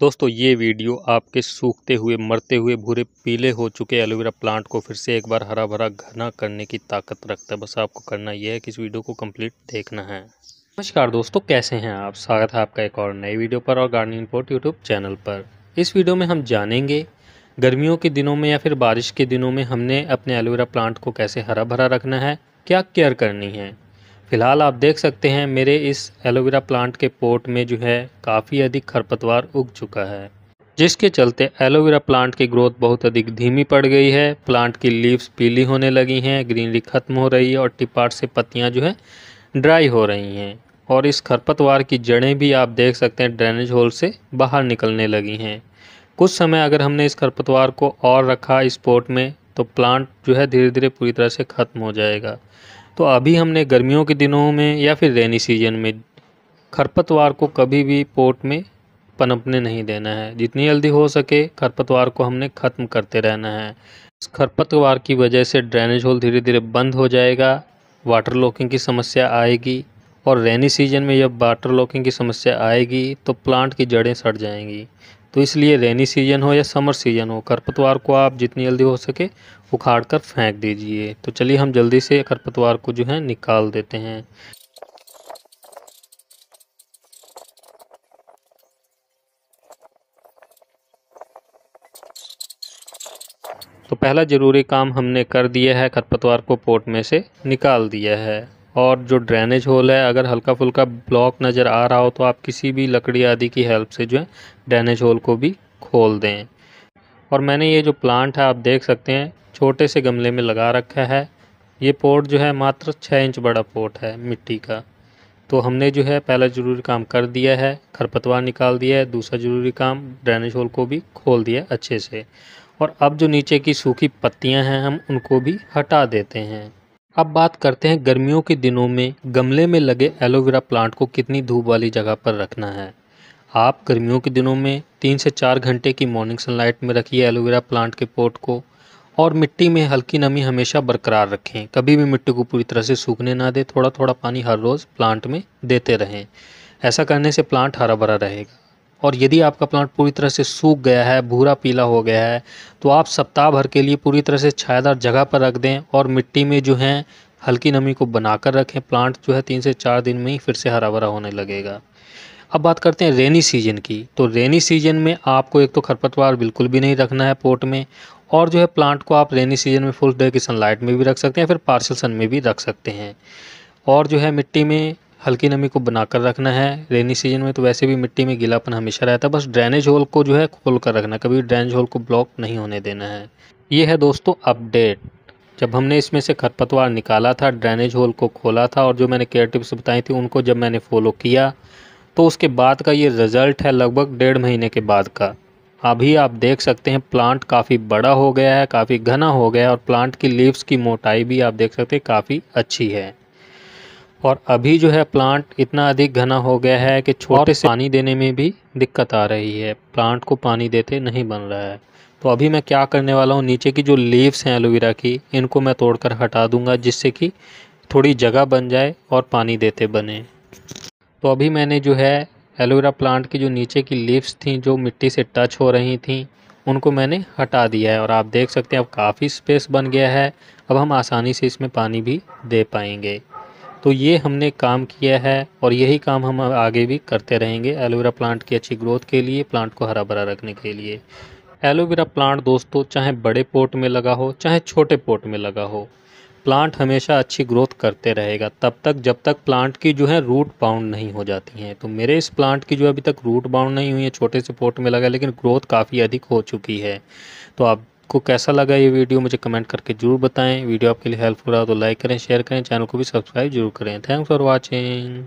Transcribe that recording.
दोस्तों ये वीडियो आपके सूखते हुए मरते हुए भूरे पीले हो चुके एलोवेरा प्लांट को फिर से एक बार हरा भरा घना करने की ताकत रखता है बस आपको करना यह है कि इस वीडियो को कंप्लीट देखना है नमस्कार दोस्तों कैसे हैं आप स्वागत है आपका एक और नए वीडियो पर और गार्डनिंग रिपोर्ट यूट्यूब चैनल पर इस वीडियो में हम जानेंगे गर्मियों के दिनों में या फिर बारिश के दिनों में हमने अपने एलोवेरा प्लांट को कैसे हरा भरा रखना है क्या केयर करनी है फ़िलहाल आप देख सकते हैं मेरे इस एलोवेरा प्लांट के पोट में जो है काफ़ी अधिक खरपतवार उग चुका है जिसके चलते एलोवेरा प्लांट की ग्रोथ बहुत अधिक धीमी पड़ गई है प्लांट की लीव्स पीली होने लगी हैं ग्रीनरी ख़त्म हो रही है और टिपाट से पत्तियां जो है ड्राई हो रही हैं और इस खरपतवार की जड़ें भी आप देख सकते हैं ड्रेनेज होल से बाहर निकलने लगी हैं कुछ समय अगर हमने इस खरपतवार को और रखा इस पोट में तो प्लांट जो है धीरे धीरे पूरी तरह से ख़त्म हो जाएगा तो अभी हमने गर्मियों के दिनों में या फिर रेनी सीजन में खरपतवार को कभी भी पोट में पनपने नहीं देना है जितनी जल्दी हो सके खरपतवार को हमने ख़त्म करते रहना है इस खरपतवार की वजह से ड्रेनेज होल धीरे धीरे बंद हो जाएगा वाटर लॉकिंग की समस्या आएगी और रेनी सीजन में जब वाटर लॉकिंग की समस्या आएगी तो प्लांट की जड़ें सड़ जाएंगी तो इसलिए रेनी सीजन हो या समर सीजन हो खरपतवार को आप जितनी जल्दी हो सके उखाड़ कर फेंक दीजिए तो चलिए हम जल्दी से खरपतवार को जो है निकाल देते हैं तो पहला ज़रूरी काम हमने कर दिया है खरपतवार को पोट में से निकाल दिया है और जो ड्रेनेज होल है अगर हल्का फुल्का ब्लॉक नज़र आ रहा हो तो आप किसी भी लकड़ी आदि की हेल्प से जो है ड्रेनेज होल को भी खोल दें और मैंने ये जो प्लांट है आप देख सकते हैं छोटे से गमले में लगा रखा है ये पोर्ट जो है मात्र छः इंच बड़ा पोर्ट है मिट्टी का तो हमने जो है पहला ज़रूरी काम कर दिया है खरपतवार निकाल दिया है दूसरा ज़रूरी काम ड्रेनेज होल को भी खोल दिया अच्छे से और अब जो नीचे की सूखी पत्तियां हैं हम उनको भी हटा देते हैं अब बात करते हैं गर्मियों के दिनों में गमले में लगे एलोवेरा प्लांट को कितनी धूप वाली जगह पर रखना है आप गर्मियों के दिनों में तीन से चार घंटे की मॉर्निंग सनलाइट में रखिए एलोवेरा प्लांट के पोर्ट को और मिट्टी में हल्की नमी हमेशा बरकरार रखें कभी भी मिट्टी को पूरी तरह से सूखने ना दें थोड़ा थोड़ा पानी हर रोज़ प्लांट में देते रहें ऐसा करने से प्लांट हरा भरा रहेगा और यदि आपका प्लांट पूरी तरह से सूख गया है भूरा पीला हो गया है तो आप सप्ताह भर के लिए पूरी तरह से छायादार जगह पर रख दें और मिट्टी में जो है हल्की नमी को बनाकर रखें प्लांट जो है तीन से चार दिन में ही फिर से हरा भरा होने लगेगा अब बात करते हैं रेनी सीजन की तो रेनी सीजन में आपको एक तो खरपतवार बिल्कुल भी नहीं रखना है पोर्ट में और जो है प्लांट को आप रेनी सीजन में फुल डे की सनलाइट में भी रख सकते हैं फिर पार्सल सन में भी रख सकते हैं और जो है मिट्टी में हल्की नमी को बनाकर रखना है रेनी सीजन में तो वैसे भी मिट्टी में गीलापन हमेशा रहता है बस ड्रेनेज होल को जो है खोल कर रखना कभी ड्रेनेज होल को ब्लॉक नहीं होने देना है ये है दोस्तों अपडेट जब हमने इसमें से खरपतवार निकाला था ड्रेनेज होल को खोला था और जो मैंने केयर टिप्स बताई थी उनको जब मैंने फॉलो किया तो उसके बाद का ये रिज़ल्ट है लगभग डेढ़ महीने के बाद का अभी आप देख सकते हैं प्लांट काफ़ी बड़ा हो गया है काफ़ी घना हो गया है और प्लांट की लीव्स की मोटाई भी आप देख सकते हैं काफ़ी अच्छी है और अभी जो है प्लांट इतना अधिक घना हो गया है कि छोटे से पानी देने में भी दिक्कत आ रही है प्लांट को पानी देते नहीं बन रहा है तो अभी मैं क्या करने वाला हूँ नीचे की जो लीव्स हैं एलोवेरा की इनको मैं तोड़कर हटा दूंगा जिससे कि थोड़ी जगह बन जाए और पानी देते बने तो अभी मैंने जो है एलोवेरा प्लांट की जो नीचे की लीव्स थी जो मिट्टी से टच हो रही थी उनको मैंने हटा दिया है और आप देख सकते हैं अब काफ़ी स्पेस बन गया है अब हम आसानी से इसमें पानी भी दे पाएंगे तो ये हमने काम किया है और यही काम हम आगे भी करते रहेंगे एलोवेरा प्लांट की अच्छी ग्रोथ के लिए प्लांट को हरा भरा रखने के लिए एलोवेरा प्लांट दोस्तों चाहे बड़े पोर्ट में लगा हो चाहे छोटे पोर्ट में लगा हो प्लांट हमेशा अच्छी ग्रोथ करते रहेगा तब तक जब तक प्लांट की जो है रूट बाउंड नहीं हो जाती हैं तो मेरे इस प्लांट की जो अभी तक रूट बाउंड नहीं हुई है छोटे से पोर्ट में लगा लेकिन ग्रोथ काफ़ी अधिक हो चुकी है तो आप आपको कैसा लगा ये वीडियो मुझे कमेंट करके जरूर बताएं वीडियो आपके लिए हेल्पफुल रहा तो लाइक करें शेयर करें चैनल को भी सब्सक्राइब जरूर करें थैंक्स फॉर वॉचिंग